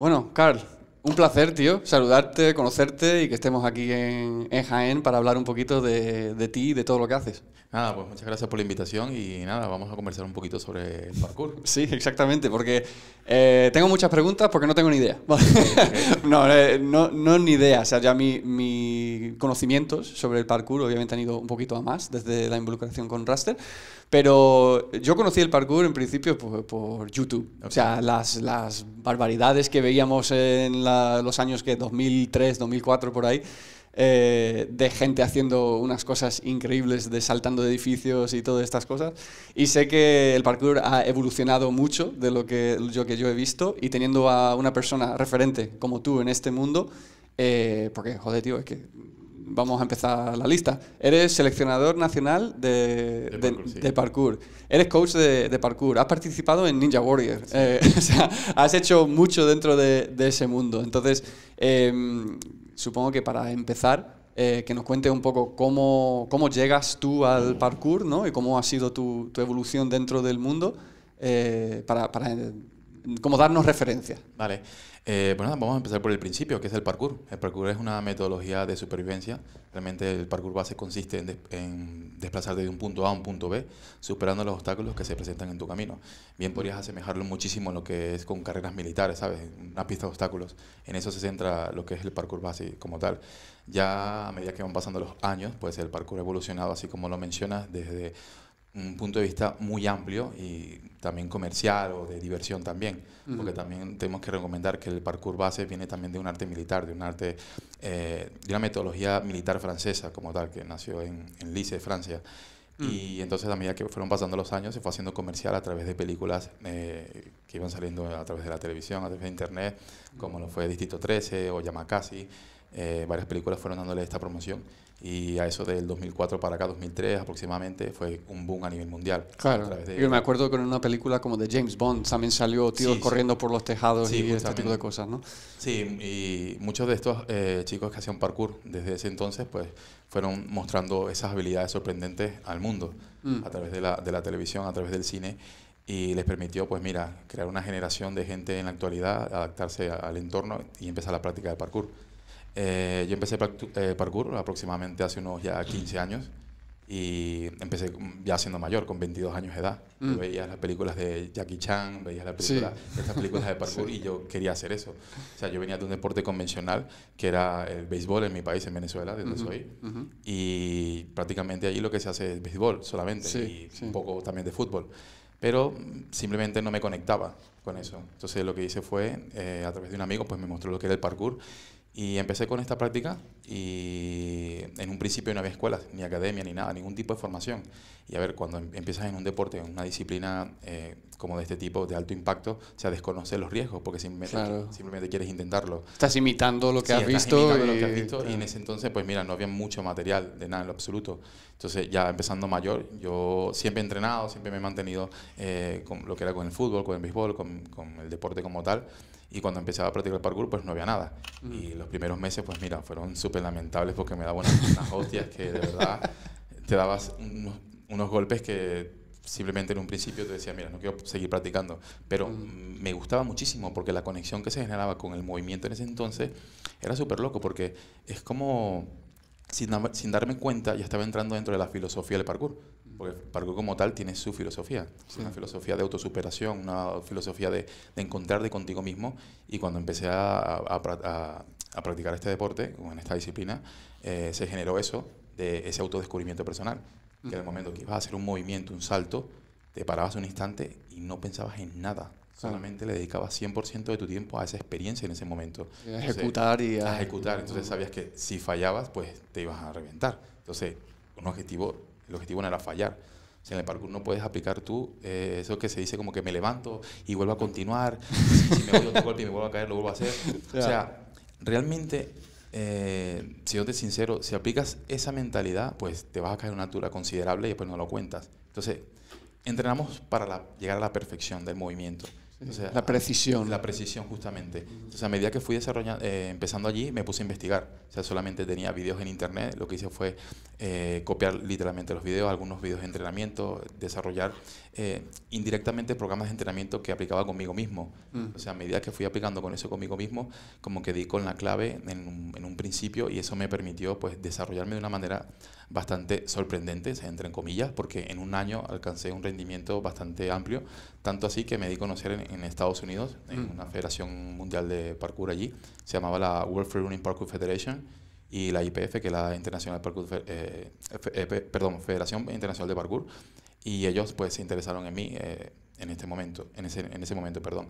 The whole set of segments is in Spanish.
Bueno, Carl, un placer, tío, saludarte, conocerte y que estemos aquí en, Jaén para hablar un poquito de, ti y de todo lo que haces. Nada, pues muchas gracias por la invitación y nada, vamos a conversar un poquito sobre el parkour. Sí, exactamente, porque eh, tengo muchas preguntas porque no tengo ni idea. no, eh, no, no, ni idea, o sea, ya mis mi conocimientos sobre el parkour obviamente han ido un poquito a más desde la involucración con Raster. Pero yo conocí el parkour en principio por, YouTube. O sea, las, barbaridades que veíamos en los años que 2003, 2004, por ahí. Eh, de gente haciendo unas cosas increíbles, de saltando edificios y todas estas cosas. Y sé que el parkour ha evolucionado mucho de lo que yo, que yo he visto y teniendo a una persona referente como tú en este mundo, eh, porque, joder, tío, es que vamos a empezar la lista. Eres seleccionador nacional de, parkour, Eres coach de, parkour. Has participado en Ninja Warrior. Eh, o sea, has hecho mucho dentro de, ese mundo. Entonces, em, supongo que para empezar, eh, que nos cuente un poco cómo, llegas tú al parkour ¿no? y cómo ha sido tu, evolución dentro del mundo eh, para, para como darnos referencias. Vale. Eh, bueno, pues vamos a empezar por el principio, que es el parkour. El parkour es una metodología de supervivencia. Realmente el parkour base consiste en, en desplazarte de un punto A a un punto B, superando los obstáculos que se presentan en tu camino. Bien, podrías asemejarlo muchísimo a lo que es con carreras militares, ¿sabes? Una pista de obstáculos. En eso se centra lo que es el parkour base como tal. Ya a medida que van pasando los años, pues el parkour ha evolucionado, así como lo mencionas, desde un punto de vista muy amplio y también comercial o de diversión también, porque también tenemos que recomendar que el parkour base viene también de un arte militar, de un arte, eh, de una metodología militar francesa como tal, que nació en, en Lice, Francia. Mm. Y entonces a medida que fueron pasando los años se fue haciendo comercial a través de películas eh, que iban saliendo a través de la televisión, a través de internet, como lo fue Distrito 13 o Yamakasi. Eh, varias películas fueron dándole esta promoción y a eso del 2004 para acá, 2003 aproximadamente, fue un boom a nivel mundial. Claro, yo me acuerdo con una película como de James Bond también salió tíos corriendo por los tejados y este tipo de cosas, ¿no? Sí, y muchos de estos eh, chicos que hacían parkour desde ese entonces, pues fueron mostrando esas habilidades sorprendentes al mundo mm. a través de la, de la televisión, a través del cine y les permitió, pues mira, crear una generación de gente en la actualidad, adaptarse al entorno y empezar la práctica de parkour. Eh, yo empecé eh, parkour aproximadamente hace unos ya 15 años y empecé ya siendo mayor, con 22 años de edad. Mm. Veía las películas de Jackie Chan, veía las películas, de parkour y yo quería hacer eso. O sea, yo venía de un deporte convencional que era el béisbol en mi país, en Venezuela, de donde soy. Y prácticamente allí lo que se hace es béisbol solamente y un poco también de fútbol. Pero simplemente no me conectaba con eso. Entonces lo que hice fue, eh, a través de un amigo, pues me mostró lo que era el parkour y empecé con esta práctica y en un principio no había escuelas, ni academia, ni nada, ningún tipo de formación. Y a ver, cuando em-, empiezas en un deporte, en una disciplina eh, como de este tipo, de alto impacto, o sea, los riesgos porque simplemente, simplemente quieres intentarlo. Estás imitando lo que, has, estás visto y... lo que has visto. y en ese entonces, pues mira, no había mucho material de nada en lo absoluto. Entonces, ya empezando mayor, yo siempre he entrenado, siempre me he mantenido eh, con lo que era con el fútbol, con el béisbol, con, con el deporte como tal. Y cuando empezaba a practicar parkour, pues no había nada. Mm. Y los primeros meses, pues mira, fueron súper lamentables porque me daban unas, hostias que de verdad te dabas unos, golpes que simplemente en un principio te decía, mira, no quiero seguir practicando. Pero mm. Mm, me gustaba muchísimo porque la conexión que se generaba con el movimiento en ese entonces era súper loco porque es como sin, darme cuenta, ya estaba entrando dentro de la filosofía del parkour. Porque el parkour como tal tiene su filosofía. Una filosofía de autosuperación, una filosofía de, de encontrarte contigo mismo. Y cuando empecé a, practicar este deporte, en esta disciplina, eh, se generó eso, de ese autodescubrimiento personal. Que en el momento que ibas a hacer un movimiento, un salto, te parabas un instante y no pensabas en nada. Solamente le dedicabas 100% de tu tiempo a esa experiencia en ese momento. ejecutar y a... ejecutar. Entonces sabías que si fallabas, pues te ibas a reventar. Entonces, un objetivo, el objetivo no era fallar. O sea, en el parkour no puedes aplicar tú eh, eso que se dice como que me levanto y vuelvo a continuar. si, me voy otro golpe y me vuelvo a caer, lo vuelvo a hacer. O sea, realmente eh, si yo te sincero, si aplicas esa mentalidad, pues te vas a caer una altura considerable y después no lo cuentas. Entonces, entrenamos para llegar a la perfección del movimiento la precisión. La precisión, justamente. Entonces, a medida que fui desarrollando, eh, empezando allí, me puse a investigar. O sea, solamente tenía vídeos en internet. Lo que hice fue eh, copiar literalmente los vídeos, algunos vídeos de entrenamiento, desarrollar eh, indirectamente programas de entrenamiento que aplicaba conmigo mismo. Mm. O sea, a medida que fui aplicando con eso conmigo mismo, como que di con la clave en un, principio y eso me permitió pues desarrollarme de una manera bastante sorprendente, entre comillas, porque en un año alcancé un rendimiento bastante amplio, tanto así que me di a conocer en, Estados Unidos, en mm. una federación mundial de parkour allí, se llamaba la World Free Running Parkour Federation, y la IPF, que es la Internacional Parkour, eh, eh, perdón, Federación Internacional de Parkour, y ellos pues se interesaron en mí eh, en este momento, en ese, en ese momento, perdón.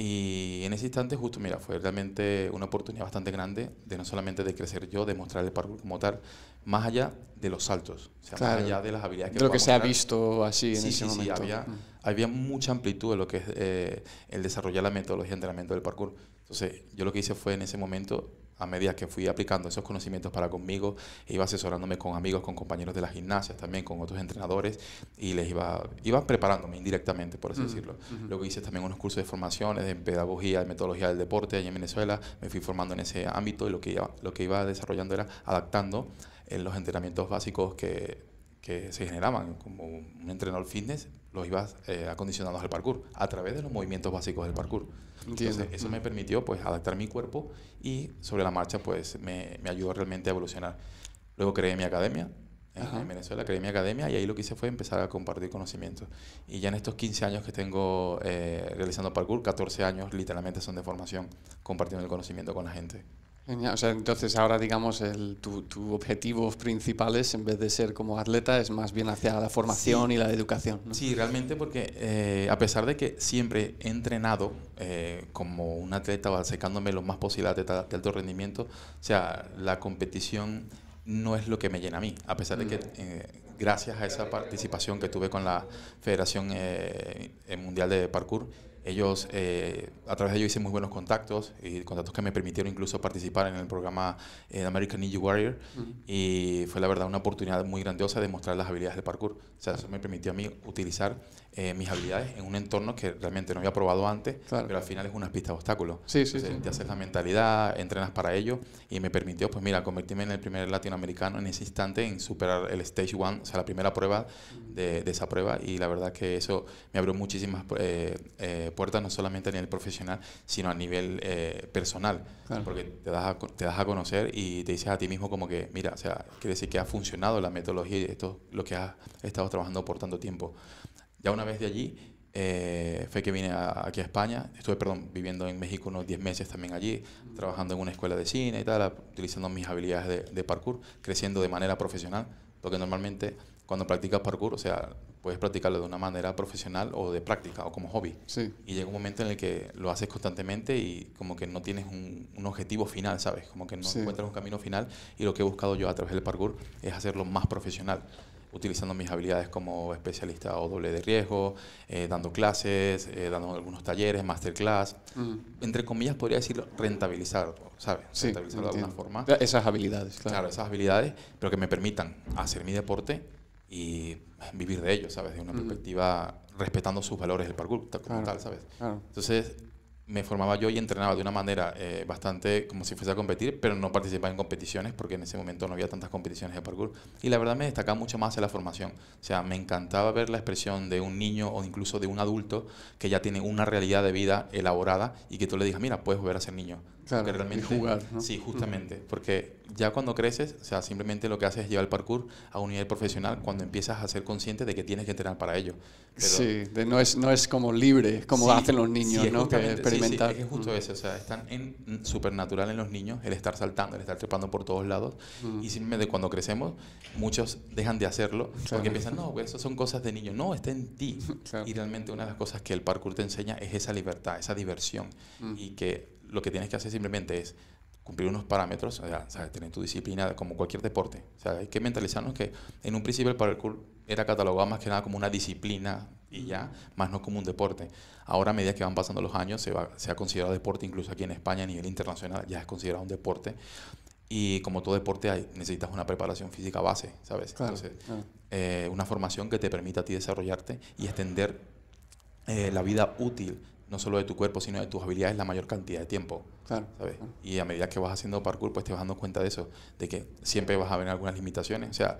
Y en ese instante justo, mira, fue realmente una oportunidad bastante grande de no solamente de crecer yo, de mostrar el parkour como tal, más allá de los saltos, más allá de las habilidades que De lo que se ha visto así en ese momento. Mm. había, mucha amplitud en lo que es eh, el desarrollar la metodología de entrenamiento del parkour. Entonces, yo lo que hice fue en ese momento a medida que fui aplicando esos conocimientos para conmigo, iba asesorándome con amigos, con compañeros de las gimnasias, también con otros entrenadores y les iba, iba preparándome indirectamente, por así mm, decirlo. Mm. Luego hice también unos cursos de formaciones en pedagogía, y metodología del deporte allá en Venezuela, me fui formando en ese ámbito y lo que lo que iba desarrollando era adaptando en los entrenamientos básicos que, que se generaban, como un entrenador fitness, los ibas eh, acondicionando al parkour, a través de los movimientos básicos del parkour. Entonces, eso me permitió pues adaptar mi cuerpo y sobre la marcha pues me, me ayudó realmente a evolucionar. Luego creé mi academia, en Venezuela, creé mi academia y ahí lo que hice fue empezar a compartir conocimientos. Y ya en estos 15 años que tengo eh, realizando parkour, 14 años literalmente son de formación, compartiendo el conocimiento con la gente. O sea, entonces ahora, digamos, el, tu, tu objetivo principal en vez de ser como atleta, es más bien hacia la formación y la educación. Sí, realmente porque eh, a pesar de que siempre he entrenado eh, como un atleta o acercándome lo más posible a de alto rendimiento, o sea, la competición no es lo que me llena a mí, a pesar de que mm. eh, gracias a esa participación que tuve con la Federación Mundial de Parkour, ellos, eh, a través de ellos hice muy buenos contactos y contactos que me permitieron incluso participar en el programa eh, American Ninja Warrior y fue la verdad una oportunidad muy grandiosa de mostrar las habilidades de parkour. O sea, eso me permitió a mí utilizar eh, mis habilidades en un entorno que realmente no había probado antes, pero al final es una pista de obstáculos. Sí, sí, Te haces la mentalidad, entrenas para ello y me permitió, pues mira, convertirme en el primer latinoamericano en ese instante en superar el Stage one, o sea, la primera prueba de, esa prueba y la verdad que eso me abrió muchísimas eh, eh, puertas, no solamente a nivel profesional, sino a nivel personal, claro. porque te das, a, te das a conocer y te dices a ti mismo como que, mira, o sea, quiere decir que ha funcionado la metodología y esto lo que has estado trabajando por tanto tiempo. Ya una vez de allí, eh, fue que vine aquí a España, estuve, perdón, viviendo en México unos 10 meses también allí, trabajando en una escuela de cine y tal, utilizando mis habilidades de, parkour, creciendo de manera profesional, porque normalmente cuando practicas parkour, o sea, puedes practicarlo de una manera profesional o de práctica o como hobby. Y llega un momento en el que lo haces constantemente y como que no tienes un, objetivo final, ¿sabes? Como que no encuentras un camino final y lo que he buscado yo a través del parkour es hacerlo más profesional utilizando mis habilidades como especialista o doble de riesgo, eh, dando clases, eh, dando algunos talleres, masterclass. Mm. Entre comillas podría decir rentabilizar, ¿sabes? rentabilizar de alguna forma. Esas habilidades, claro. Claro, esas habilidades, pero que me permitan hacer mi deporte y vivir de ello, ¿sabes? De una perspectiva respetando sus valores del parkour, como tal, ¿sabes? Claro. Entonces, me formaba yo y entrenaba de una manera eh, bastante como si fuese a competir, pero no participaba en competiciones porque en ese momento no había tantas competiciones de parkour. Y la verdad me destacaba mucho más en la formación. O sea, me encantaba ver la expresión de un niño o incluso de un adulto que ya tiene una realidad de vida elaborada y que tú le digas, mira, puedes volver a ser niño. realmente, jugar. Sí, justamente. Porque ya cuando creces, o sea, simplemente lo que haces es llevar el parkour a un nivel profesional cuando empiezas a ser consciente de que tienes que entrenar para ello. sí, no, es, no es como libre, como hacen los niños, sí, es justo mm. eso, o sea, están en mm, supernatural en los niños el estar saltando, el estar trepando por todos lados. Mm. Y simplemente cuando crecemos, muchos dejan de hacerlo porque piensan, no, pues, eso son cosas de niños. No, está en ti. Y realmente una de las cosas que el parkour te enseña es esa libertad, esa diversión. Y que lo que tienes que hacer simplemente es cumplir unos parámetros, o sea, tener tu disciplina como cualquier deporte. O sea, hay que mentalizarnos que en un principio el parkour era catalogado más que nada como una disciplina y ya, más no como un deporte. Ahora, a medida que van pasando los años, se, va, se ha considerado deporte, incluso aquí en España a nivel internacional ya es considerado un deporte. Y como todo deporte hay, necesitas una preparación física base, ¿sabes? Eh, una formación que te permita a ti desarrollarte y extender eh, la vida útil no solo de tu cuerpo, sino de tus habilidades la mayor cantidad de tiempo. Y a medida que vas haciendo parkour, pues te vas dando cuenta de eso, de que siempre vas a ver algunas limitaciones. O sea,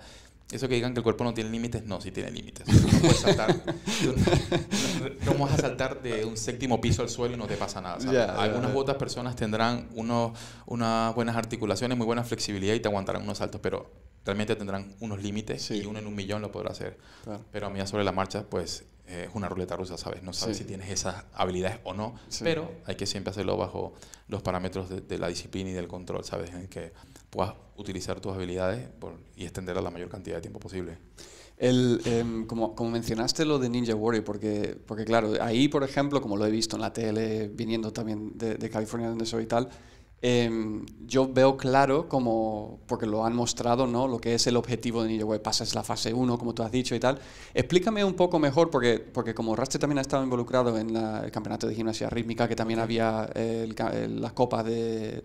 eso que digan que el cuerpo no tiene límites, no, sí tiene límites. No puedes saltar. vas a saltar de un séptimo piso al suelo y no te pasa nada. Algunas otras personas tendrán unas buenas articulaciones, muy buena flexibilidad y te aguantarán unos saltos, pero realmente tendrán unos límites y uno en un millón lo podrá hacer. Pero a mí sobre la marcha, pues eh, es una ruleta rusa, ¿sabes? No sabes si tienes esas habilidades o no, pero hay que siempre hacerlo bajo los parámetros de, la disciplina y del control, ¿sabes? En que puedas utilizar tus habilidades por, y extenderlas la mayor cantidad de tiempo posible. El, em, como, como, mencionaste lo de Ninja Warrior, porque, porque claro, ahí, por ejemplo, como lo he visto en la tele, viniendo también de, de California, donde soy y tal, Em, yo veo claro como, porque lo han mostrado, ¿no? Lo que es el objetivo de Ninja Web, pasas la fase 1, como tú has dicho y tal. Explícame un poco mejor, porque, porque como Raste también ha estado involucrado en el campeonato de gimnasia rítmica, que también había eh, eh, la copa las copas de,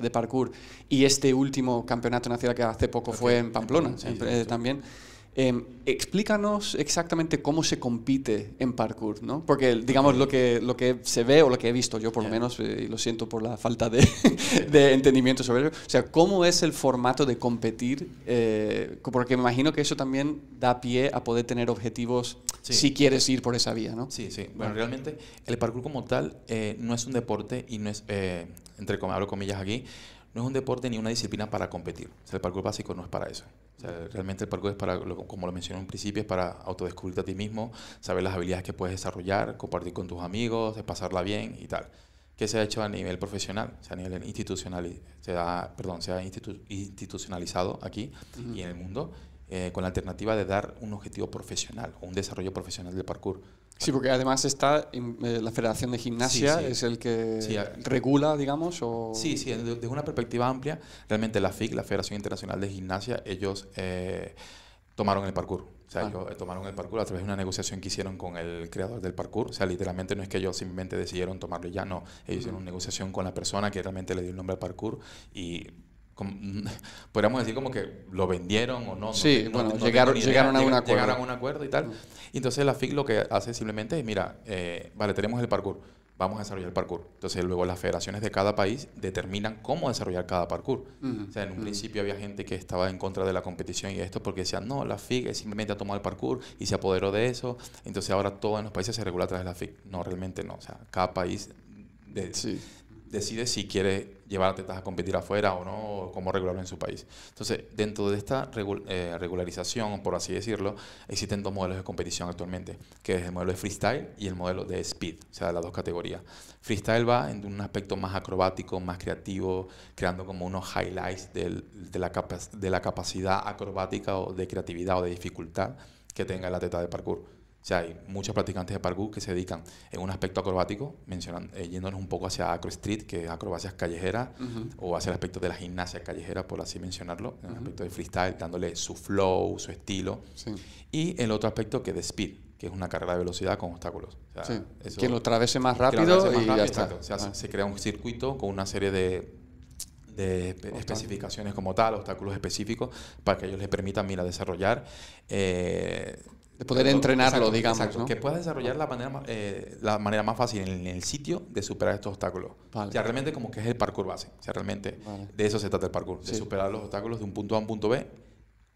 de, parkour, y este último campeonato nacional que hace poco fue en Pamplona, eh, también. Em, explícanos exactamente cómo se compite en parkour, ¿no? Porque, digamos, lo que, lo que se ve o lo que he visto yo, por lo menos, eh, y lo siento por la falta de, de, entendimiento sobre ello, o sea, ¿cómo es el formato de competir? Eh, porque me imagino que eso también da pie a poder tener objetivos si quieres ir por esa vía, ¿no? Sí, sí. Bueno, realmente el parkour como tal eh, no es un deporte y no es, entre hablo comillas aquí, no es un deporte ni una disciplina para competir. el parkour básico no es para eso. realmente el parkour es para, como lo mencioné en principio, es para autodescubrirte a ti mismo, saber las habilidades que puedes desarrollar, compartir con tus amigos, pasarla bien y tal. Que se ha hecho a nivel profesional, o sea, a nivel institucional, se ha, perdón, se institucionalizado aquí y en el mundo eh, con la alternativa de dar un objetivo profesional o un desarrollo profesional del parkour. Sí, porque además está eh, la Federación de Gimnasia, es el que regula, digamos. O... Sí, sí, desde una perspectiva amplia, realmente la FIC, la Federación Internacional de Gimnasia, ellos eh, tomaron el parkour. O sea, ah. ellos eh, tomaron el parkour a través de una negociación que hicieron con el creador del parkour. O sea, literalmente no es que ellos simplemente decidieron tomarlo y ya, no. Ellos hicieron una negociación con la persona que realmente le dio el nombre al parkour y podríamos decir como que lo vendieron o no. Sí, llegaron, llegaron, a un acuerdo. Llegaron a un acuerdo y tal. entonces la FIC lo que hace simplemente es, mira, eh, vale, tenemos el parkour, vamos a desarrollar el parkour. Entonces luego las federaciones de cada país determinan cómo desarrollar cada parkour. O sea, en un principio había gente que estaba en contra de la competición y esto porque decían, no, la FIC simplemente ha tomado el parkour y se apoderó de eso. Entonces ahora todo en los países se regula a través de la FIC. No, realmente no. O sea, cada país sí decide si quiere llevar atletas a competir afuera o no, o cómo regularlo en su país. Entonces, dentro de esta eh, regularización, por así decirlo, existen dos modelos de competición actualmente, que es el modelo de freestyle y el modelo de speed, o sea, las dos categorías. Freestyle va en un aspecto más acrobático, más creativo, creando como unos highlights de, la de la capacidad acrobática o de creatividad o de dificultad que tenga la atleta de parkour. O sea, hay muchos practicantes de parkour que se dedican en un aspecto acrobático, mencionando eh, yéndonos un poco hacia acro street, que es acrobacias callejeras, o hacia el aspecto de la gimnasia callejera, por así mencionarlo, en el aspecto de freestyle, dándole su flow, su estilo. Y el otro aspecto que es de speed, que es una carrera de velocidad con obstáculos. O Quien lo atravese más rápido, se crea un circuito con una serie de especificaciones como tal, obstáculos específicos, para que ellos les permitan, mira, desarrollar eh, de poder entrenarlo, digamos. Que puedas desarrollar la manera, eh, la manera más fácil en el sitio de superar estos obstáculos. ya realmente como que es el parkour base. O realmente de eso se trata el parkour. De superar los obstáculos de un punto A a un punto B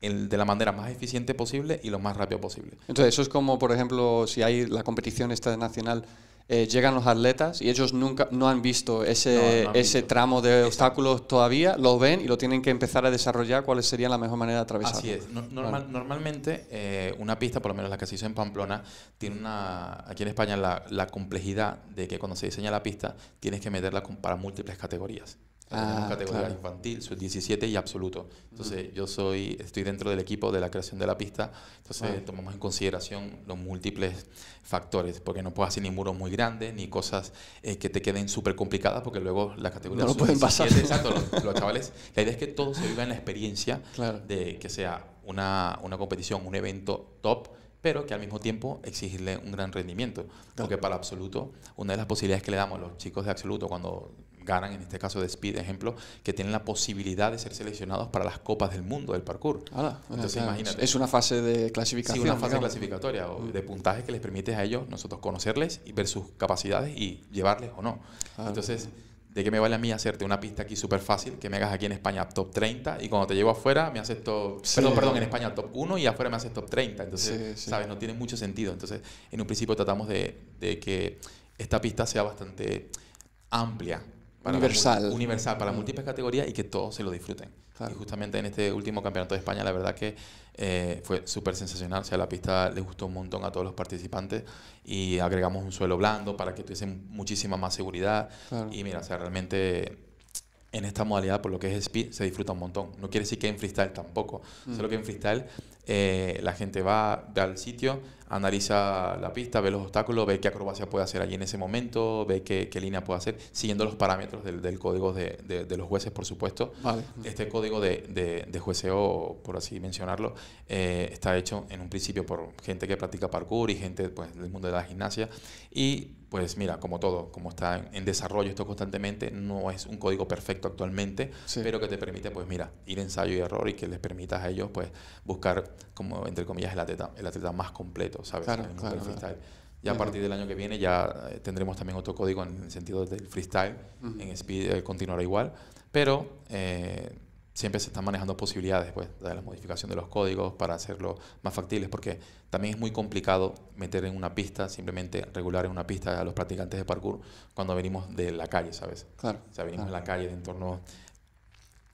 de la manera más eficiente posible y lo más rápido posible. Entonces, eso es como, por ejemplo, si hay la competición esta nacional eh, llegan los atletas y ellos nunca no han visto ese, tramo de obstáculos todavía, lo ven y lo tienen que empezar a desarrollar cuál sería la mejor manera de atravesarlo. Así es. Normalmente eh, una pista, por lo menos la que se hizo en Pamplona, tiene aquí en España la, complejidad de que cuando se diseña la pista tienes que meterla para múltiples categorías. Ah, categoría infantil, sub-17 y absoluto. Entonces yo soy, estoy dentro del equipo de la creación de la pista, entonces tomamos en consideración los múltiples factores, porque no puedes hacer ni muros muy grandes, ni cosas eh, que te queden súper complicadas, porque luego la categoría no lo pueden pasar. Exacto, los, chavales, la idea es que todos se vivan la experiencia de que sea una, una competición, un evento top, pero que al mismo tiempo exigirle un gran rendimiento. Porque para absoluto, una de las posibilidades que le damos a los chicos de absoluto cuando ganan, en este caso de Speed, ejemplo, que tienen la posibilidad de ser seleccionados para las copas del mundo del parkour. Entonces, Es una fase de clasificación. Sí, una fase clasificatoria o mm. de puntaje que les permite a ellos, nosotros, conocerles y ver sus capacidades y llevarles o no. Ah. Entonces. ¿De qué me vale a mí hacerte una pista aquí súper fácil que me hagas aquí en España top 30 y cuando te llevo afuera me haces top. Perdón, en España top 1 y afuera me haces top 30. Entonces, ¿sabes? No tiene mucho sentido. Entonces, en un principio tratamos de que esta pista sea bastante amplia universal. universal, para múltiples categorías y que todos se lo disfruten. Y justamente en este último campeonato de España, la verdad que eh, fue súper sensacional. O sea, la pista le gustó un montón a todos los participantes y agregamos un suelo blando para que tuviesen muchísima más seguridad. Y mira, o sea, realmente en esta modalidad, por lo que es speed, se disfruta un montón. No quiere decir que en freestyle tampoco. Mm. Solo que en freestyle eh, la gente va, al sitio, analiza la pista, ve los obstáculos, ve qué acrobacia puede hacer allí en ese momento, ve qué, línea puede hacer, siguiendo los parámetros del, código de, los jueces, por supuesto. Este código de, de, jueceo, por así mencionarlo, eh, está hecho en un principio por gente que practica parkour y gente pues, del mundo de la gimnasia. Y pues mira, como todo, como está en, desarrollo esto constantemente, no es un código perfecto actualmente, pero que te permite, pues mira, ir ensayo y error y que les permitas a ellos pues buscar como entre comillas el atleta, el atleta más completo, ¿sabes? Ya a partir del año que viene ya eh, tendremos también otro código en el sentido del freestyle, en speed eh, continuará igual, pero eh, siempre se están manejando posibilidades pues, de la modificación de los códigos para hacerlo más factibles, porque también es muy complicado meter en una pista, simplemente regular en una pista a los practicantes de parkour cuando venimos de la calle, ¿sabes? Claro. O sea, venimos de la calle, de entornos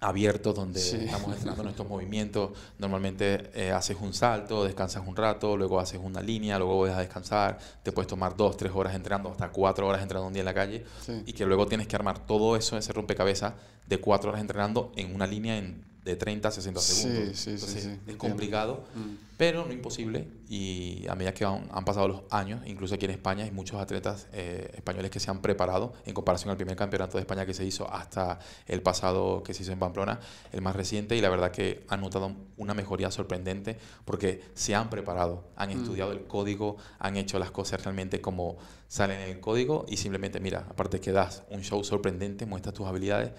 abierto donde estamos entrenando nuestros movimientos. Normalmente eh, haces un salto, descansas un rato, luego haces una línea, luego a descansar, te puedes tomar dos, tres horas entrenando, hasta cuatro horas entrenando un día en la calle, y que luego tienes que armar todo eso, ese rompecabezas de cuatro horas entrenando en una línea en de 30 a 60 segundos. Sí, sí, sí, Es complicado, mm. pero no imposible. Y a medida que han, pasado los años, incluso aquí en España hay muchos atletas eh, españoles que se han preparado en comparación al primer campeonato de España que se hizo hasta el pasado que se hizo en Pamplona, el más reciente, y la verdad que han notado una mejoría sorprendente porque se han preparado, han mm. estudiado el código, han hecho las cosas realmente como salen en el código y simplemente, mira, aparte que das un show sorprendente, muestras tus habilidades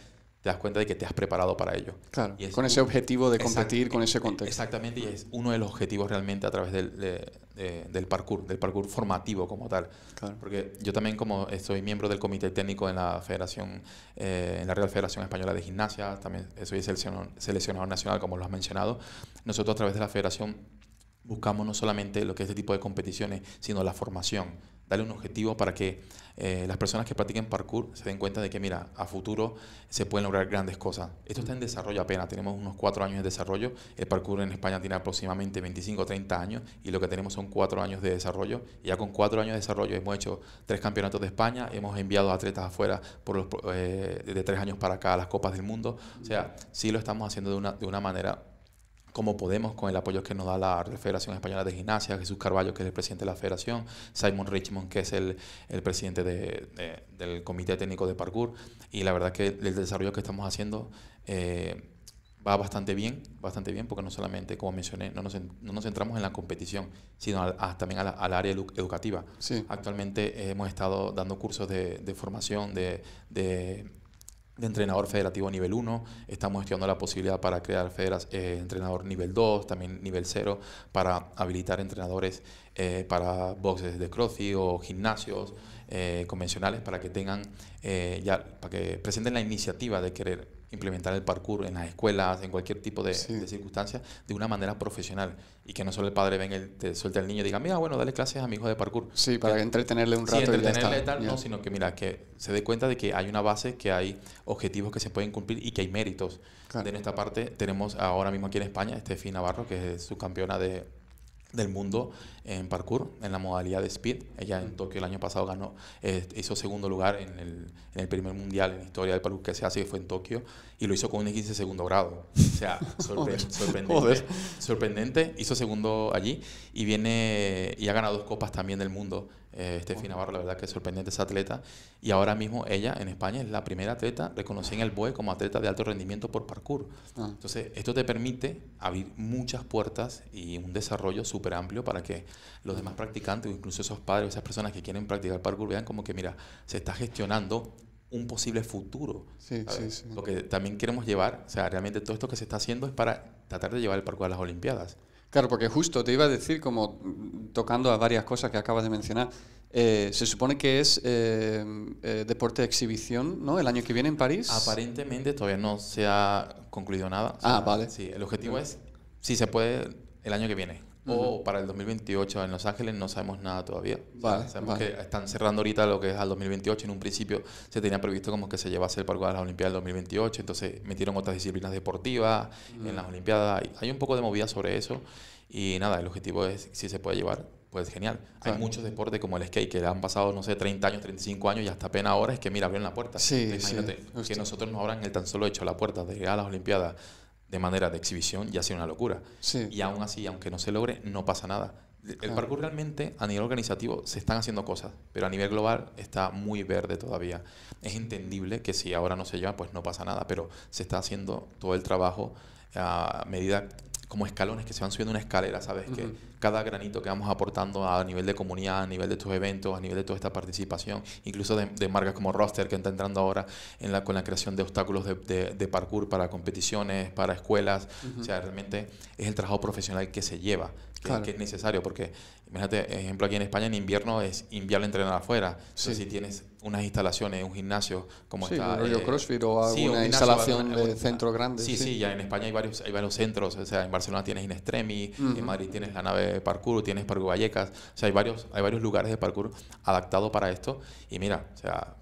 das cuenta de que te has preparado para ello. con ese objetivo de competir, con ese e contexto. Exactamente, y es uno de los objetivos realmente a través del, del parkour, del parkour formativo como tal. Porque yo también como soy miembro del comité técnico en la Federación, eh, en la Real Federación Española de Gimnasia, también soy el seleccionador nacional, como lo has mencionado, nosotros a través de la federación buscamos no solamente lo que es este tipo de competiciones, sino la formación darle un objetivo para que eh, las personas que practiquen parkour se den cuenta de que, mira, a futuro se pueden lograr grandes cosas. Esto está en desarrollo apenas, tenemos unos cuatro años de desarrollo. El parkour en España tiene aproximadamente 25 o 30 años y lo que tenemos son cuatro años de desarrollo. Y ya con cuatro años de desarrollo hemos hecho tres campeonatos de España, hemos enviado atletas afuera por eh, de tres años para acá a las Copas del Mundo. O sea, sí lo estamos haciendo de una, de una manera como podemos con el apoyo que nos da la Federación Española de Gimnasia, Jesús Carballo, que es el presidente de la federación, Simon Richmond, que es el, presidente del Comité Técnico de Parkour. Y la verdad que el desarrollo que estamos haciendo... Eh, va bastante bien, bastante bien, porque no solamente, como mencioné, no nos, centramos en la competición, sino también al área educativa. Actualmente hemos estado dando cursos de, formación, de de entrenador federativo nivel 1, estamos estudiando la posibilidad para crear federas, eh, entrenador nivel 2, también nivel 0, para habilitar entrenadores eh, para boxes de crossfit o gimnasios eh, convencionales para que tengan ya, para que presenten la iniciativa de querer implementar el parkour en las escuelas, en cualquier tipo de, circunstancias de circunstancia, de una manera profesional. Y que no solo el padre venga te suelte al niño y diga, mira, bueno, dale clases a mi hijo de parkour. Sí, para entretenerle un rato. entretenerle tal, no, sino que mira, que se dé cuenta de que hay una base, que hay objetivos que se pueden cumplir y que hay méritos. De nuestra parte, tenemos ahora mismo aquí en España, Estefi Navarro, que es subcampeona de del mundo en parkour, en la modalidad de speed. Ella en Tokio el año pasado ganó, eh, hizo segundo lugar en el, en el, primer mundial en historia del parkour que se hace, que fue en Tokio, y lo hizo con un 15 segundo grado. O sea, sorprendente. Sorprendente, hizo segundo allí y viene y ha ganado dos copas también del mundo eh, Estefina Navarro, la verdad que es sorprendente esa atleta. Y ahora mismo ella en España es la primera atleta reconocida en el BOE como atleta de alto rendimiento por parkour. Ah. Entonces, esto te permite abrir muchas puertas y un desarrollo súper amplio para que los demás practicantes, o incluso esos padres, esas personas que quieren practicar parkour, vean como que, mira, se está gestionando un posible futuro. Sí, sí, sí. Lo que también queremos llevar, o sea, realmente todo esto que se está haciendo es para tratar de llevar el parkour a las Olimpiadas. Claro, porque justo te iba a decir, como tocando a varias cosas que acabas de mencionar, eh, se supone que es eh, eh, deporte de exhibición, ¿no? El año que viene en París. Aparentemente todavía no se ha concluido nada. ah, vale. Sí, el objetivo es, si se puede, el año que viene o para el 2028 en Los Ángeles, no sabemos nada todavía. sabemos que están cerrando ahorita lo que es al 2028. En un principio se tenía previsto como que se llevase el parque a las Olimpiadas del 2028, entonces metieron otras disciplinas deportivas en las Olimpiadas. Hay un poco de movida sobre eso y nada, el objetivo es si se puede llevar pues genial. Hay muchos deportes como el skate que han pasado, no sé, 30 años, 35 años y hasta pena ahora es que, mira, abrieron la puerta. Sí, sí, que nosotros nos abran el tan solo hecho la puerta de llegar a las Olimpiadas de manera de exhibición ya sería una locura. Y aún así, aunque no se logre, no pasa nada. El parque realmente a nivel organizativo se están haciendo cosas, pero a nivel global está muy verde todavía. Es entendible que si ahora no se lleva, pues no pasa nada, pero se está haciendo todo el trabajo a medida como escalones que se van subiendo una escalera, ¿sabes? que, cada granito que vamos aportando a nivel de comunidad, a nivel de tus eventos, a nivel de toda esta participación, incluso de, marcas como Roster, que está entrando ahora en la, con la creación de obstáculos de, parkour para competiciones, para escuelas. O sea, realmente es el trabajo profesional que se lleva, que, es necesario, porque, imagínate, ejemplo, aquí en España en invierno es inviable entrenar afuera. si tienes unas instalaciones, un gimnasio como sí, está. Un eh, CrossFit o alguna instalación de centro grande. Sí, sí, ya en España hay varios, hay varios centros. O sea, en Barcelona tienes Inestremi, en Madrid tienes la nave eh, parkour, tienes Parkour Vallecas, o sea, hay varios, hay varios lugares de parkour adaptados para esto y mira, o sea,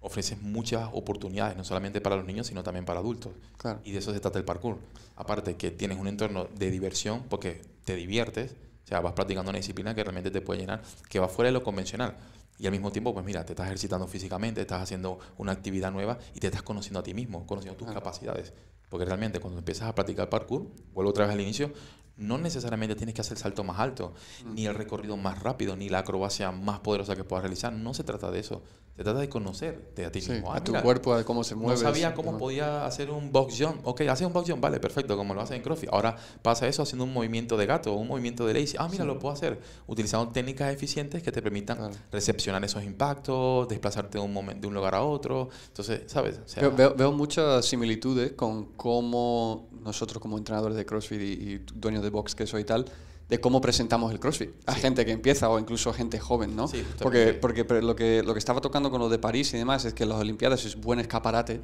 ofreces muchas oportunidades, no solamente para los niños, sino también para adultos. Claro. Y de eso se trata el parkour. Aparte que tienes un entorno de diversión porque te diviertes, o sea, vas practicando una disciplina que realmente te puede llenar, que va fuera de lo convencional. Y al mismo tiempo, pues mira, te estás ejercitando físicamente, estás haciendo una actividad nueva y te estás conociendo a ti mismo, conociendo tus capacidades. Porque realmente cuando empiezas a practicar parkour, vuelvo otra vez al inicio, no necesariamente tienes que hacer el salto más alto, ni el recorrido más rápido, ni la acrobacia más poderosa que puedas realizar. No se trata de eso. Se trata de conocerte a ti mismo. a ah, tu cuerpo, a cómo se mueve. No sabía cómo podía hacer un box jump. Ok, hace un box jump, vale, perfecto, como lo hacen en CrossFit. Ahora pasa eso haciendo un movimiento de gato, un movimiento de lazy. Ah, mira, lo puedo hacer. Utilizando técnicas eficientes que te permitan recepcionar esos impactos, desplazarte de un, momento, de un lugar a otro. Entonces, ¿sabes? veo, muchas similitudes con cómo nosotros como entrenadores de CrossFit y, y dueños de box que soy y tal, de cómo presentamos el CrossFit a gente que empieza o incluso a gente joven, ¿no? porque porque lo, que, lo que estaba tocando con lo de París y demás es que las Olimpiadas es buen escaparate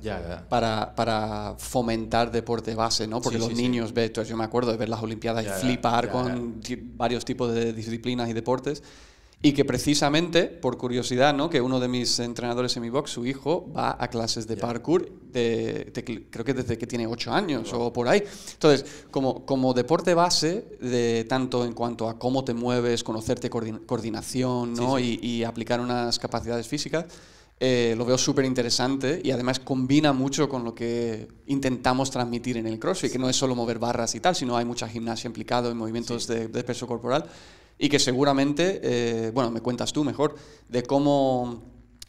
Para, para fomentar deporte base, ¿no? Porque los niños, yo me acuerdo de ver las Olimpiadas y flipar con varios tipos de disciplinas y deportes. Y que precisamente, por curiosidad, ¿no? que uno de mis entrenadores en mi box, su hijo, va a clases de parkour, creo que desde que tiene 8 años o por ahí. Entonces, como, como deporte base, de, tanto en cuanto a cómo te mueves, conocerte, coordinación Y, aplicar unas capacidades físicas, eh, lo veo súper interesante y además combina mucho con lo que intentamos transmitir en el CrossFit, que no es solo mover barras y tal, sino hay mucha gimnasia implicada en movimientos de, peso corporal y que seguramente, eh, bueno, me cuentas tú mejor, de cómo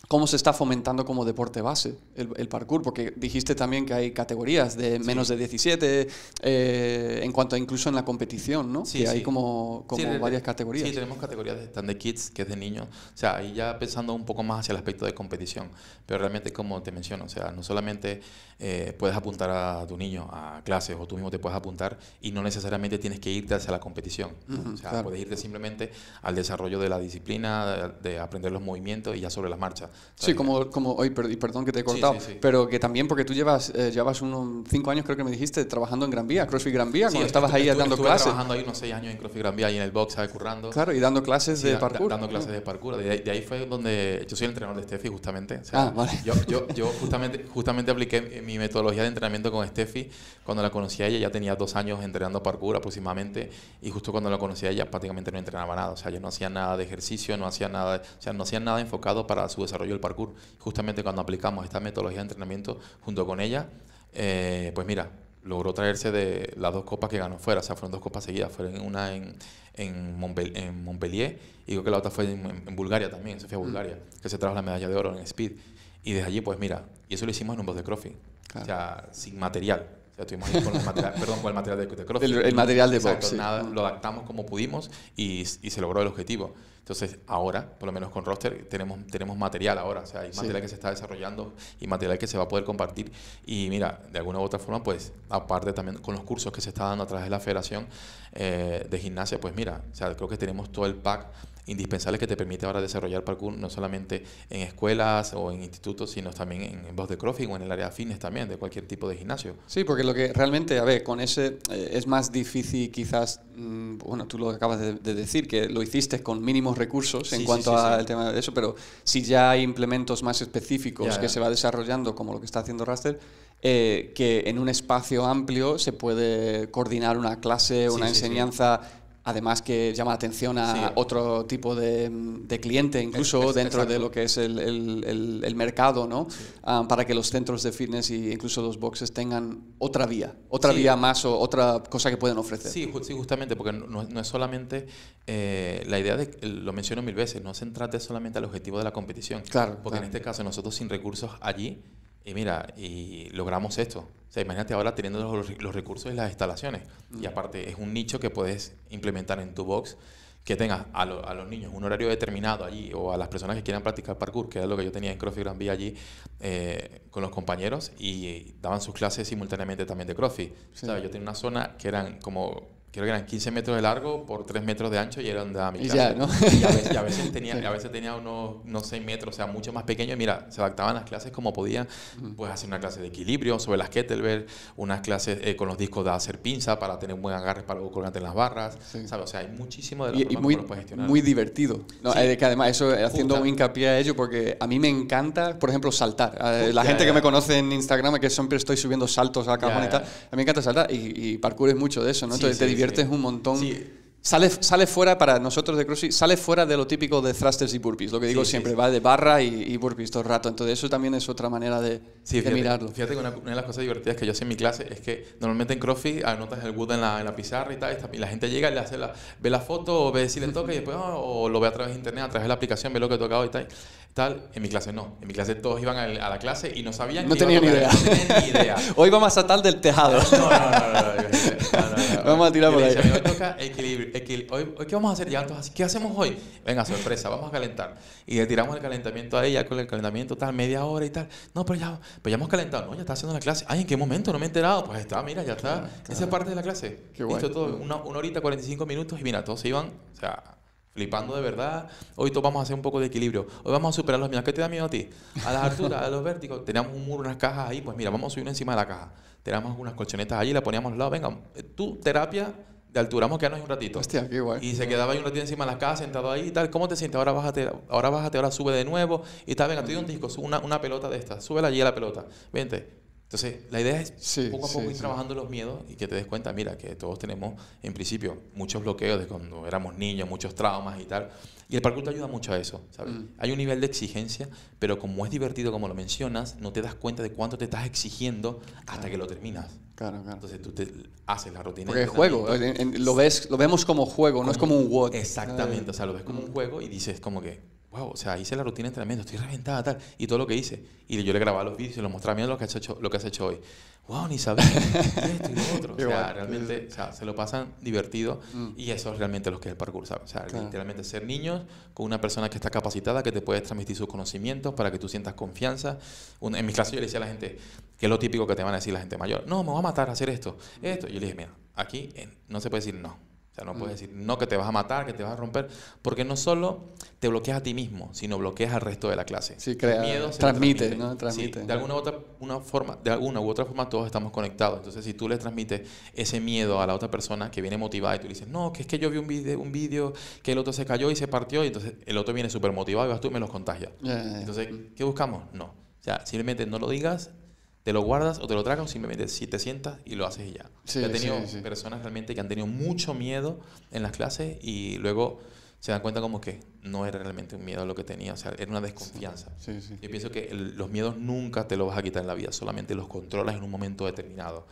cómo se está fomentando como deporte base el, parkour, porque dijiste también que hay categorías de menos de 17, eh, en cuanto a incluso en la competición, ¿no? Sí, hay como, varias categorías. Sí, tenemos categorías de de kids, que es de niños, o sea, ahí ya pensando un poco más hacia el aspecto de competición, pero realmente como te menciono, o sea, no solamente eh, puedes apuntar a tu niño a clases o tú mismo te puedes apuntar y no necesariamente tienes que irte hacia la competición, o sea, puedes irte simplemente al desarrollo de la disciplina, de, aprender los movimientos y ya sobre las marchas. Sí, como, como hoy, perdón que te he cortado, pero que también porque tú llevas, eh, llevas unos cinco años, creo que me dijiste, trabajando en Gran Vía, CrossFit Gran Vía, cuando estabas ahí estuve, dando estuve trabajando ahí unos seis años en CrossFit Gran Vía, y en el box, ¿sabes? currando. Claro, y dando clases de parkour. dando clases de parkour. De, ahí fue donde yo soy el entrenador de Steffi, justamente. Ah, yo, yo, yo, justamente, justamente apliqué mi metodología de entrenamiento con Steffi. Cuando la conocí a ella, ya tenía dos años entrenando parkour aproximadamente, y justo cuando la conocí a ella, prácticamente no entrenaba nada. O sea, yo no hacía nada de ejercicio, no hacía nada, o sea, no hacía nada enfocado para su desarrollo el parkour. Justamente cuando aplicamos esta metodología de entrenamiento junto con ella, eh, pues mira, logró traerse de las dos copas que ganó fuera, o sea, fueron dos copas seguidas, fueron una en, en, Montpellier, y creo que la otra fue en, Bulgaria también, en Sofía, mm. Bulgaria, que se trajo la medalla de oro en Speed. Y desde allí, pues mira, y eso lo hicimos en un box de CrossFit, o sea, sin material, ya con el material, perdón, con el material de, de El, material de lo adaptamos como pudimos y, y, se logró el objetivo. Entonces, ahora, por lo menos con Roster, tenemos, tenemos material ahora. O sea, hay material que se está desarrollando y material que se va a poder compartir. Y mira, de alguna u otra forma, pues, aparte también con los cursos que se está dando a través de la Federación eh, de Gimnasia, pues mira, o sea, creo que tenemos todo el pack indispensables que te permite ahora desarrollar parkour no solamente en escuelas o en institutos, sino también en voz de crossfit o en el área de fitness también, de cualquier tipo de gimnasio. Sí, porque lo que realmente, a ver, con ese eh, es más difícil quizás, mm, bueno, tú lo acabas de, decir, que lo hiciste con mínimos recursos en cuanto al tema de eso, pero si ya hay implementos más específicos que se va desarrollando, como lo que está haciendo Raster, eh, que en un espacio amplio se puede coordinar una clase, una enseñanza Además que llama la atención a otro tipo de, cliente, incluso dentro de lo que es el, mercado, ah, para que los centros de fitness e incluso los boxes tengan otra vía, otra vía más o otra cosa que pueden ofrecer. Sí, justamente, porque no, es solamente eh, la idea de, lo menciono mil veces, no se trata solamente al objetivo de la competición. Claro. Porque en este caso nosotros sin recursos allí y mira, y logramos esto. O sea, imagínate ahora teniendo los, recursos y las instalaciones. Y aparte, es un nicho que puedes implementar en tu box que tengas a, los niños un horario determinado allí o a las personas que quieran practicar parkour, que era lo que yo tenía en CrossFit Gran Vía allí eh, con los compañeros y daban sus clases simultáneamente también de CrossFit. yo tenía una zona que eran como creo que eran 15 metros de largo por 3 metros de ancho y era donde mi y y a, veces, tenía, a veces tenía unos, 6 metros, o sea, mucho más pequeño. Y mira, se adaptaban las clases como podían. Pues hacer una clase de equilibrio sobre las kettlebell, unas clases eh, con los discos de hacer pinza para tener buen agarre para colgarte en las barras. O sea, hay muchísimo de la muy, puedes gestionar. Muy divertido. No, eh, que además, eso eh, haciendo un hincapié a ello, porque a mí me encanta, por ejemplo, saltar. la gente que me conoce en Instagram, que siempre estoy subiendo saltos a la y tal, a mí me encanta saltar y, parkour es mucho de eso, ¿no? Entonces te es un montón. Sale, sale, fuera, para nosotros de CrossFit, sale fuera de lo típico de thrusters y burpees. Lo que digo siempre, va de barra y, burpees todo el rato. Entonces eso también es otra manera de, mirarlo. Fíjate que una, de las cosas divertidas que yo sé en mi clase es que normalmente en CrossFit anotas el wood en la, pizarra y tal, y la gente llega y le hace la, ve la foto o ve si le toca y después o lo ve a través de internet, a través de la aplicación, ve lo que he tocado y tal. Tal. En mi clase no. En mi clase todos iban a, la clase y no sabían. No tenían idea. No tenían idea. Hoy vamos a tal del tejado. no, no. no, no vamos a ahí. hoy toca equilibrio. hoy, ¿Qué vamos a hacer? Ya, entonces, ¿qué hacemos hoy? Venga, sorpresa, vamos a calentar. Y le tiramos el calentamiento ahí, ya con el calentamiento tal, media hora y tal. No, pero ya, pero ya hemos calentado. No, ya está haciendo la clase. Ay, ¿en qué momento? No me he enterado. Pues está, mira, ya está. Esa parte de la clase. Qué todo, una, una horita, 45 minutos y mira, todos se iban, o sea, flipando de verdad. Hoy todos vamos a hacer un poco de equilibrio. Hoy vamos a superar los miedos. ¿Qué te da miedo a ti? A las alturas, a los vértigos. Teníamos un muro, unas cajas ahí. Pues mira, vamos a subir encima de la caja. Teníamos unas colchonetas allí, la poníamos al lado. Venga, eh, tú, terapia de altura, vamos a quedarnos un ratito. Hostia, qué guay. Y se quedaba ahí un ratito encima de la caja, sentado ahí y tal. ¿Cómo te sientes? Ahora bájate, ahora bájate, ahora sube de nuevo. Y está, venga, te doy un disco, una, una pelota de estas. Súbela allí a la pelota. Vente entonces, la idea es poco a poco ir trabajando los miedos y que te des cuenta, mira, que todos tenemos, en principio, muchos bloqueos de cuando éramos niños, muchos traumas y tal. Y el parkour te ayuda mucho a eso, ¿sabes? Mm. Hay un nivel de exigencia, pero como es divertido, como lo mencionas, no te das cuenta de cuánto te estás exigiendo hasta que lo terminas. Claro, claro. Entonces tú te haces la rutina. Porque es juego, lo, ves, lo vemos como juego, no es como un what. Exactamente, ah. o sea, lo ves como un juego y dices como que wow, o sea, hice la rutina de entrenamiento, estoy reventada, tal, y todo lo que hice. Y yo le grababa los vídeos y lo mostraba, a lo que has hecho, lo que has hecho hoy. Wow, ni sabía esto y otro. O sea, realmente, o sea, se lo pasan divertido mm. y eso es realmente lo que es el parkour, O sea, literalmente ser niños con una persona que está capacitada, que te puede transmitir sus conocimientos para que tú sientas confianza. en mis clases yo le decía a la gente, que es lo típico que te van a decir la gente mayor, no, me va a matar a hacer esto, esto. Y yo le dije, mira, aquí no se puede decir no sea, no puedes mm. decir, no, que te vas a matar, que te vas a romper, porque no solo te bloqueas a ti mismo, sino bloqueas al resto de la clase. Sí, crea, miedo transmite, ¿no? Transmite. Sí, de alguna u otra una forma, de alguna u otra forma todos estamos conectados. Entonces, si tú le transmites ese miedo a la otra persona que viene motivada y tú le dices, no, que es que yo vi un vídeo un video que el otro se cayó y se partió, y entonces el otro viene súper motivado y vas tú y me los contagias. Entonces, mm. ¿qué buscamos? No. O sea, simplemente no lo digas, te lo guardas o te lo tragas o simplemente si te sientas y lo haces y ya. He tenido personas realmente que han tenido mucho miedo en las clases y luego se dan cuenta como que no era realmente un miedo lo que tenía, o sea, era una desconfianza. Yo pienso que los miedos nunca te los vas a quitar en la vida, solamente los controlas en un momento determinado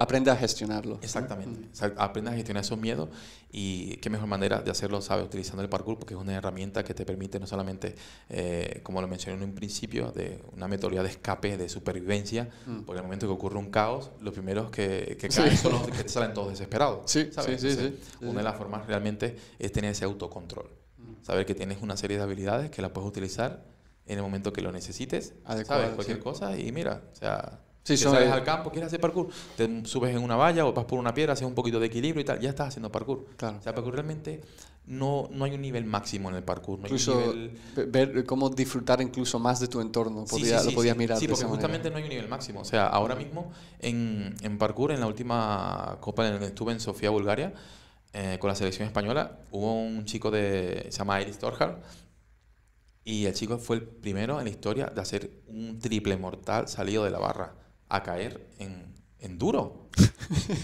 aprende a gestionarlo. Exactamente. aprende a gestionar esos miedos y qué mejor manera de hacerlo, sabes utilizando el parkour, porque es una herramienta que te permite no solamente, eh, como lo mencioné en un principio, de una metodología de escape, de supervivencia, porque porque el momento que ocurre un caos, los primeros que, que caen son los que salen todos desesperados. Sí, ¿sabes? Sí, una de las formas realmente es tener ese autocontrol. Saber que tienes una serie de habilidades que las puedes utilizar en el momento que lo necesites, Cualquier cosa y mira, o sea si sales al campo, quieres hacer parkour, te subes en una valla o vas por una piedra, haces un poquito de equilibrio y tal, ya estás haciendo parkour. O sea, parkour realmente no, no hay un nivel máximo en el parkour. incluso ver cómo disfrutar incluso más de tu entorno, lo podías sí, mirar. Sí, porque justamente no hay un nivel máximo. O sea, ahora mismo en, parkour, en la última copa en la que estuve en Sofía, Bulgaria, eh, con la selección española, hubo un chico de, se llama Iris Torjar, y el chico fue el primero en la historia de hacer un triple mortal salido de la barra a caer en, en duro.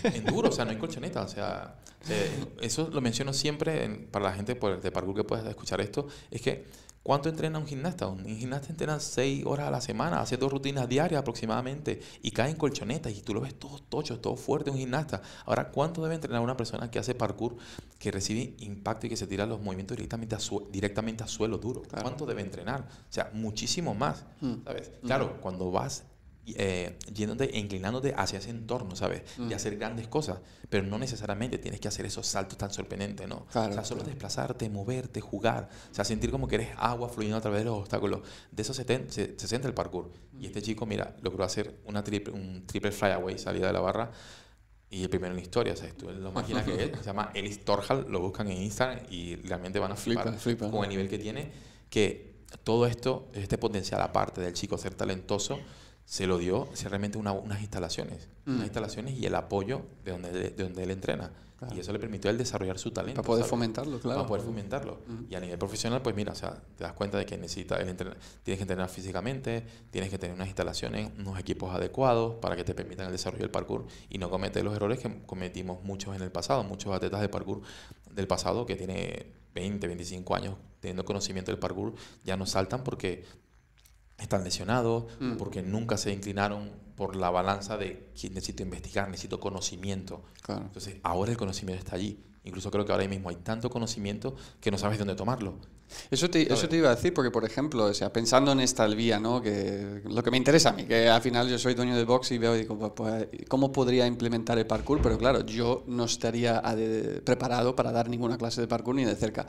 en duro, o sea, no hay colchoneta. O sea, eh, eso lo menciono siempre para la gente por, de parkour que pueda escuchar esto. Es que, ¿cuánto entrena un gimnasta? Un gimnasta entrena seis horas a la semana, hace dos rutinas diarias aproximadamente y cae en colchonetas y tú lo ves todo tocho, todo fuerte un gimnasta. Ahora, ¿cuánto debe entrenar una persona que hace parkour, que recibe impacto y que se tira los movimientos directamente a, directamente a suelo duro? ¿Cuánto debe entrenar? O sea, muchísimo más. Hmm. ¿sabes? Hmm. Claro, cuando vas eh, yéndote inclinándote hacia ese entorno, ¿sabes? Y mm. hacer grandes cosas, pero no necesariamente tienes que hacer esos saltos tan sorprendentes, ¿no? o sea, solo desplazarte, moverte, jugar, o sea, sentir como que eres agua fluyendo a través de los obstáculos. De eso se, siente el parkour. Y este mm. chico, mira, logró hacer una triple, un triple flyaway, salida de la barra, y el primero en la historia, ¿sabes? tú lo imaginas que es, se llama Elis Torhal, lo buscan en Instagram y realmente van a flipar con el nivel que tiene, que todo esto, este potencial aparte del chico ser talentoso, se lo dio realmente unas instalaciones, unas mm. instalaciones y el apoyo de donde, de donde él entrena. Y eso le permitió a él desarrollar su talento. Para poder fomentarlo, claro. Para poder fomentarlo. Mm. Y a nivel profesional, pues mira, o sea, te das cuenta de que necesita el entrenar, tienes que entrenar físicamente, tienes que tener unas instalaciones, unos equipos adecuados para que te permitan el desarrollo del parkour y no cometer los errores que cometimos muchos en el pasado, muchos atletas de parkour del pasado que tiene 20, 25 años teniendo conocimiento del parkour, ya no saltan porque están lesionados, mm. porque nunca se inclinaron por la balanza de necesito investigar, necesito conocimiento. Entonces, ahora el conocimiento está allí. Incluso creo que ahora mismo hay tanto conocimiento que no sabes dónde tomarlo. Eso te, eso te iba a decir, porque por ejemplo, sea, pensando en esta vía ¿no? que lo que me interesa a mí, que al final yo soy dueño de box y veo digo, pues, pues, cómo podría implementar el parkour, pero claro, yo no estaría preparado para dar ninguna clase de parkour ni de cerca.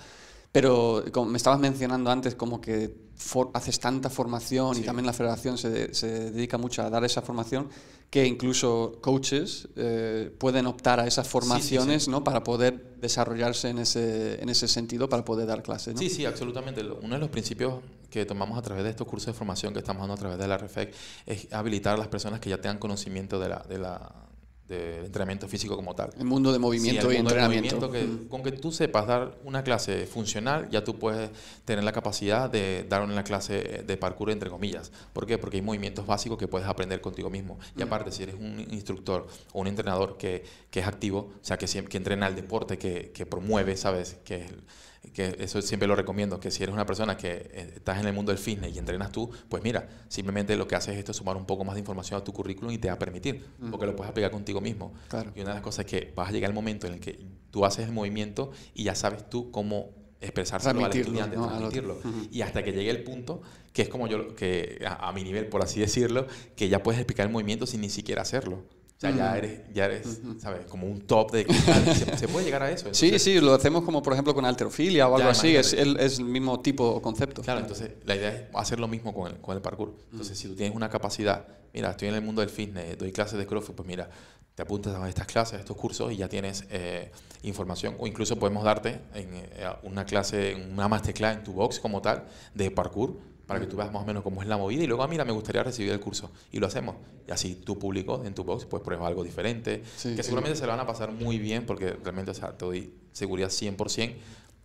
Pero como me estabas mencionando antes como que haces tanta formación y también la federación se, se, dedica mucho a dar esa formación que incluso coaches eh, pueden optar a esas formaciones ¿no? para poder desarrollarse en ese, en ese sentido, para poder dar clases. ¿no? Sí, sí, absolutamente. Uno de los principios que tomamos a través de estos cursos de formación que estamos dando a través de la REFEC es habilitar a las personas que ya tengan conocimiento de la, de la de entrenamiento físico como tal. El mundo de movimiento y entrenamiento. Con que tú sepas dar una clase funcional, ya tú puedes tener la capacidad de dar una clase de parkour, entre comillas. ¿Por qué? Porque hay movimientos básicos que puedes aprender contigo mismo. Y aparte, si eres un instructor o un entrenador que, que es activo, o sea, que, que entrena el deporte, que, que promueve, ¿sabes? Que es que eso siempre lo recomiendo, que si eres una persona que eh, estás en el mundo del fitness y entrenas tú, pues mira, simplemente lo que haces es esto, sumar un poco más de información a tu currículum y te va a permitir, porque lo puedes aplicar contigo mismo. Y una de las cosas es que vas a llegar al momento en el que tú haces el movimiento y ya sabes tú cómo expresarse al transmitirlo. Y hasta que llegue el punto, que es como yo, que a mi nivel, por así decirlo, que ya puedes explicar el movimiento sin ni siquiera hacerlo. O sea, ya eres, ya eres Como un top de... se, se, puede llegar a eso. sí, sí, lo hacemos como por ejemplo con alterofilia o algo así, es el, es el, mismo tipo o concepto. Claro, entonces la idea es hacer lo mismo con el, con el parkour. Entonces, si tú tienes una capacidad, mira, estoy en el mundo del fitness, doy clases de CrossFit, pues mira, te apuntas a estas clases, a estos cursos y ya tienes eh, información o incluso podemos darte en, eh, una clase, una masterclass en tu box como tal de parkour para que tú veas más o menos cómo es la movida y luego, ah, mira, me gustaría recibir el curso. Y lo hacemos. Y así tú público en tu box pues prueba algo diferente, que seguramente se lo van a pasar muy bien porque realmente, o sea, te doy seguridad 100%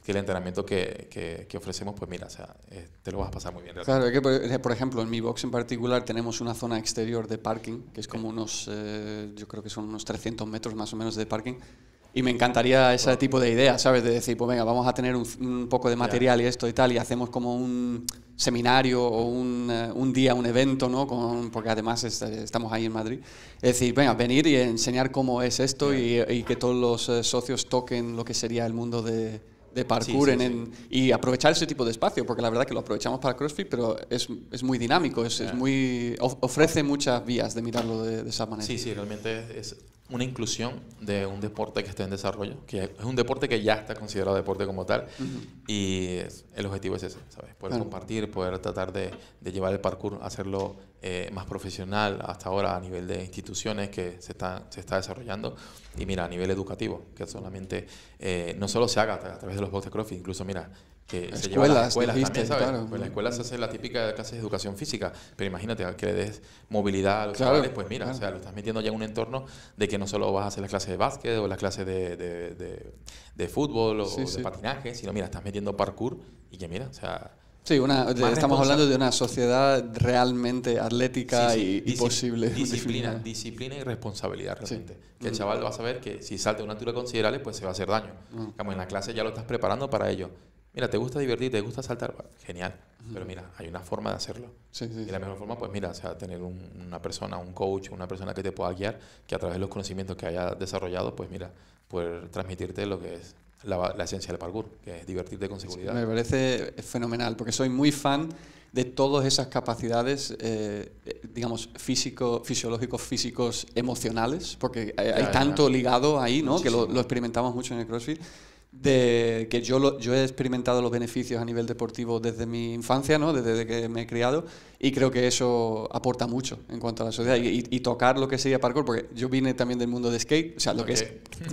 que el entrenamiento que, ofrecemos, pues mira, o sea, eh, te lo vas a pasar muy bien. Claro, que por ejemplo, en mi box en particular tenemos una zona exterior de parking, que es como unos, eh, yo creo que son unos 300 metros más o menos de parking, y me encantaría ese tipo de idea, ¿sabes? De decir, pues venga, vamos a tener un, poco de material y esto y tal, y hacemos como un seminario o un, eh, día, un evento, ¿no? Con, porque además eh, estamos ahí en Madrid. Es decir, venga, venir y enseñar cómo es esto y, que todos los eh, socios toquen lo que sería el mundo de, de parkour y aprovechar ese tipo de espacio, porque la verdad que lo aprovechamos para CrossFit, pero es, es muy dinámico, es, ah. muy ofrece muchas vías de mirarlo de, esa manera. Sí, sí, realmente es, una inclusión de un deporte que está en desarrollo, que es un deporte que ya está considerado deporte como tal, y el objetivo es ese, ¿sabes? Poder compartir, poder tratar de, de llevar el parkour, hacerlo eh, más profesional hasta ahora a nivel de instituciones que se está, se está desarrollando y mira, a nivel educativo, que solamente eh, no solo se haga a, través de los box de incluso mira, que se escuelas Pues la escuela se hace la típica de clases de educación física, pero imagínate que le des movilidad a los chavales, pues mira, o sea, lo estás metiendo ya en un entorno de que no solo vas a hacer las clases de básquet o las clases de, de, fútbol o de patinaje, sino mira, estás metiendo parkour y que mira, o sea, Sí, una, estamos hablando de una sociedad realmente atlética y, posible. Disciplina, disciplina y responsabilidad realmente. Que el mm. chaval va a saber que si salta una altura considerable, pues se va a hacer daño. Como mm. en la clase ya lo estás preparando para ello. Mira, ¿te gusta divertir? ¿Te gusta saltar? Genial. Pero mira, hay una forma de hacerlo. y la mejor forma, pues mira, sea, tener una persona, un coach, una persona que te pueda guiar, que a través de los conocimientos que haya desarrollado, pues mira, poder transmitirte lo que es la, esencia del parkour, que es divertirte con seguridad. me parece fenomenal, porque soy muy fan de todas esas capacidades, eh, digamos, físico, fisiológicos, físicos, emocionales, porque hay, tanto ligado ahí, ¿no? Que lo, experimentamos mucho en el CrossFit, de que yo, yo he experimentado los beneficios a nivel deportivo desde mi infancia, ¿no? Desde que me he criado y creo que eso aporta mucho en cuanto a la sociedad. Y, tocar lo que sería parkour, porque yo vine también del mundo de skate, o sea, lo que es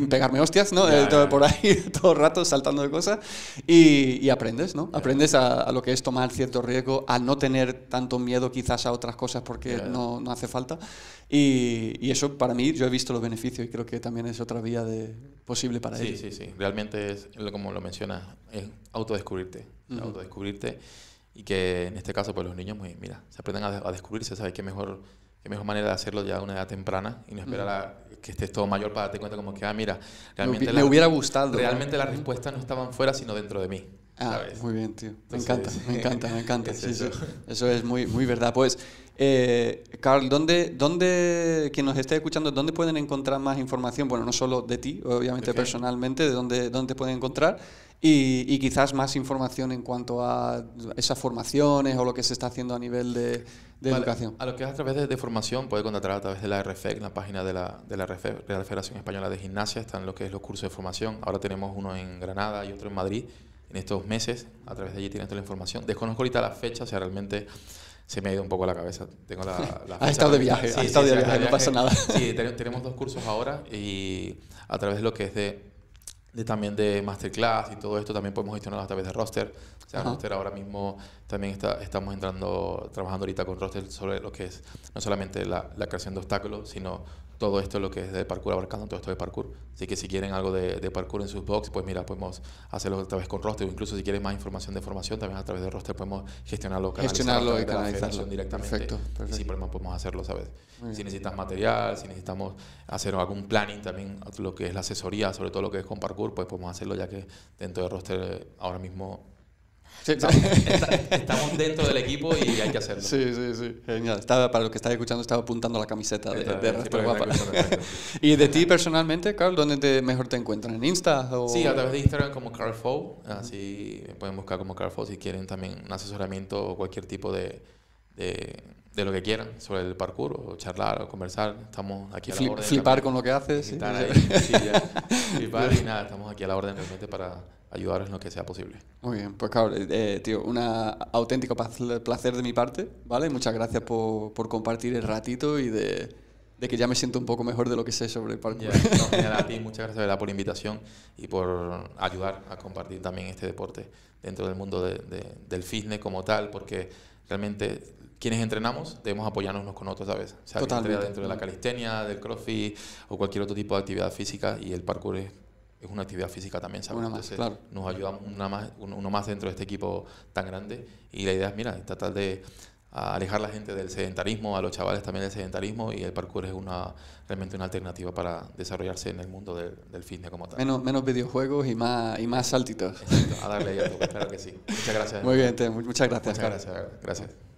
pegarme hostias, ¿no? Eh, por ahí todo el rato saltando de cosas y, aprendes, ¿no? Aprendes a, lo que es tomar cierto riesgo, a no tener tanto miedo quizás a otras cosas porque no, no, hace falta. Y, y, eso para mí, yo he visto los beneficios y creo que también es otra vía de, posible para sí, Sí, sí, sí. Realmente es, como lo mencionas, es autodescubrirte. Autodescubrirte y que en este caso pues los niños muy, mira, se aprenden a, descubrirse, ¿sabes? Qué mejor, qué mejor manera de hacerlo ya a una edad temprana y no esperar a que estés todo mayor para darte cuenta como que, ah, mira, realmente... Me, la, hubiera gustado. Realmente las respuestas no estaban fuera, sino dentro de mí. Ah, muy bien, tío. Me encanta, me encanta, me encanta. eso. eso. es muy, muy verdad. Pues eh, Carl, ¿dónde, ¿dónde, quien nos esté escuchando, dónde pueden encontrar más información? Bueno, no solo de ti, obviamente personalmente, de dónde, dónde te pueden encontrar. Y, quizás más información en cuanto a esas formaciones o lo que se está haciendo a nivel de, educación. A lo que es a través de, formación, puede contratar a través de la RFE, en la página de la, de Real Federación Española de Gimnasia, están lo que es los cursos de formación. Ahora tenemos uno en Granada y otro en Madrid en estos meses. A través de allí tienen toda la información. Desconozco ahorita la fecha, o sea, realmente se me ha ido un poco la cabeza. Tengo la, estado de viaje, sí, estado de, viaje, no pasa nada. Sí, tenemos dos cursos ahora y a través de lo que es de, también de masterclass y todo esto también podemos gestionarlo a través de roster. O sea, roster ahora mismo también está, estamos entrando, trabajando ahorita con roster sobre lo que es no solamente la, la creación de obstáculos, sino todo esto lo que es de parkour, abarcando todo esto de parkour. Así que si quieren algo de, parkour en sus box, pues mira, podemos hacerlo a vez con roster, o incluso si quieren más información de formación, también a través de roster podemos gestionarlo, gestionarlo canalizarlo directamente. Perfecto, Y sin podemos hacerlo, ¿sabes? Si necesitas material, si necesitamos hacer algún planning también, lo que es la asesoría, sobre todo lo que es con parkour, pues podemos hacerlo ya que dentro de roster eh, ahora mismo estamos, dentro del equipo y hay que hacerlo. Sí, sí, sí. Genial. para los que estáis escuchando, estaba apuntando la camiseta de, de Guapa. y de ti personalmente, Carl, ¿dónde te, mejor te encuentras? ¿En Insta? Sí, a través de Instagram como Fow Así me pueden buscar como Fow si quieren también un asesoramiento o cualquier tipo de, de lo que quieran sobre el parkour o charlar o conversar. Estamos aquí a la orden. Flipar con lo que haces. flipar y nada, estamos aquí a la orden realmente para ayudar en lo que sea posible. Muy bien, pues claro, eh, eh, tío, un auténtico placer de mi parte, ¿vale? Muchas gracias por, por compartir el ratito y de, que ya me siento un poco mejor de lo que sé sobre el parkour. muchas gracias por la invitación y por ayudar a compartir también este deporte dentro del mundo del fitness como tal, porque realmente quienes entrenamos debemos apoyarnos unos con otros, ¿sabes? O sea, dentro de la calistenia, del crossfit o cualquier otro tipo de actividad física y el parkour es es una actividad física también, ¿sabes? Una más, nos ayuda una más, uno más dentro de este equipo tan grande y la idea es, mira, tratar de alejar a la gente del sedentarismo, a los chavales también del sedentarismo y el parkour es una realmente una alternativa para desarrollarse en el mundo del, fitness como tal. Menos, menos videojuegos y más, y más saltitos. a darle yo a claro que sí. Muchas gracias. Muy bien, muchas gracias. Muchas gracias, gracias.